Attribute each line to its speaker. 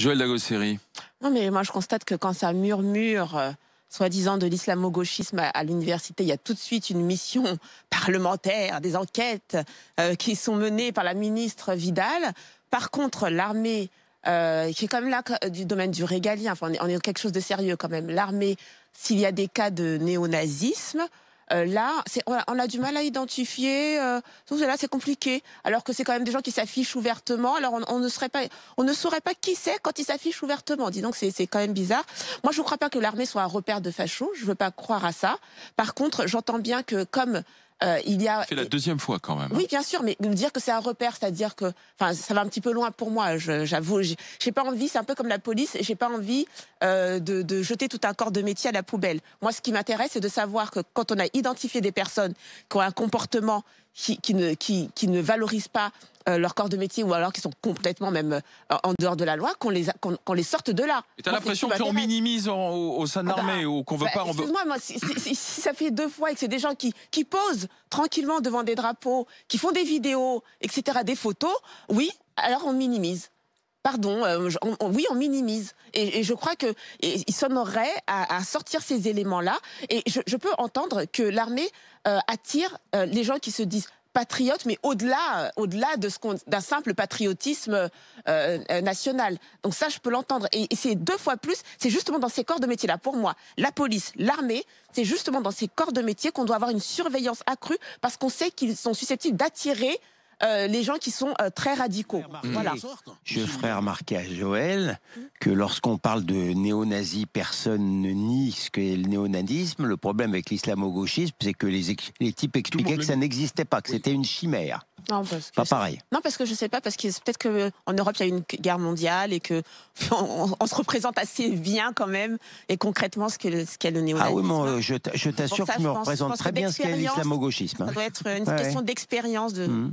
Speaker 1: Joël Dagosséry. Non,
Speaker 2: mais moi, je constate que quand ça murmure. Euh, soi-disant de l'islamo-gauchisme à, l'université, il y a tout de suite une mission parlementaire, des enquêtes euh, qui sont menées par la ministre Vidal. Par contre, l'armée, euh, qui est comme même là du domaine du régalien, enfin, on est, on quelque chose de sérieux quand même, l'armée, s'il y a des cas de néonazisme, euh, là, on a du mal à identifier. Euh, tout c'est compliqué. Alors que c'est quand même des gens qui s'affichent ouvertement. Alors on, ne serait pas, on ne saurait pas qui c'est quand ils s'affichent ouvertement. Dis donc, c'est quand même bizarre. Moi, je ne crois pas que l'armée soit un repère de fachos. Je ne veux pas croire à ça. Par contre, j'entends bien que comme euh,
Speaker 1: c'est la deuxième fois quand même. Hein.
Speaker 2: Oui, bien sûr, mais me dire que c'est un repère, c'est-à-dire que, enfin, ça va un petit peu loin pour moi. J'avoue, j'ai pas envie. C'est un peu comme la police. J'ai pas envie euh, de, jeter tout un corps de métier à la poubelle. Moi, ce qui m'intéresse, c'est de savoir que quand on a identifié des personnes qui ont un comportement qui ne valorise pas euh, leur corps de métier ou alors qui sont complètement même euh, en dehors de la loi, qu'on les, les sorte de là. Et t'as l'impression qu'on minimise au, sein de ah bah, l'armée ou qu'on veut bah, pas. Excuse-moi, moi, si, ça fait deux fois et que c'est des gens qui, posent tranquillement devant des drapeaux, qui font des vidéos, etc., des photos, oui, alors on minimise. Pardon, euh, oui, on minimise. Et, je crois qu'ils sont à, à, sortir ces éléments-là. Et je, peux entendre que l'armée attire les gens qui se disent patriote, mais au-delà, au-delà de ce d'un simple patriotisme euh, euh, national. Donc ça, je peux l'entendre. Et, et c'est deux fois plus. C'est justement dans ces corps de métier là, pour moi, la police, l'armée, c'est justement dans ces corps de métier qu'on doit avoir une surveillance accrue parce qu'on sait qu'ils sont susceptibles d'attirer euh, les gens qui sont euh, très radicaux.
Speaker 1: Je ferai remarquer à Joël que lorsqu'on parle de néo-nazis, personne ne nie ce qu'est le néo Le problème avec l'islamo-gauchisme, c'est que les, les types expliquaient que ça n'existait pas, que c'était une chimère. pas pareil.
Speaker 2: Non, parce que je ne sais pas, parce que peut-être qu'en Europe, il y a eu une guerre mondiale et que on, se représente assez bien quand même et concrètement ce qu'est le, néo-nazisme. Ah oui, hein. euh,
Speaker 1: je, t'assure que me représente très bien ce qu'est l'islamo-gauchisme. Hein. Ça doit être une question
Speaker 2: d'expérience mmh.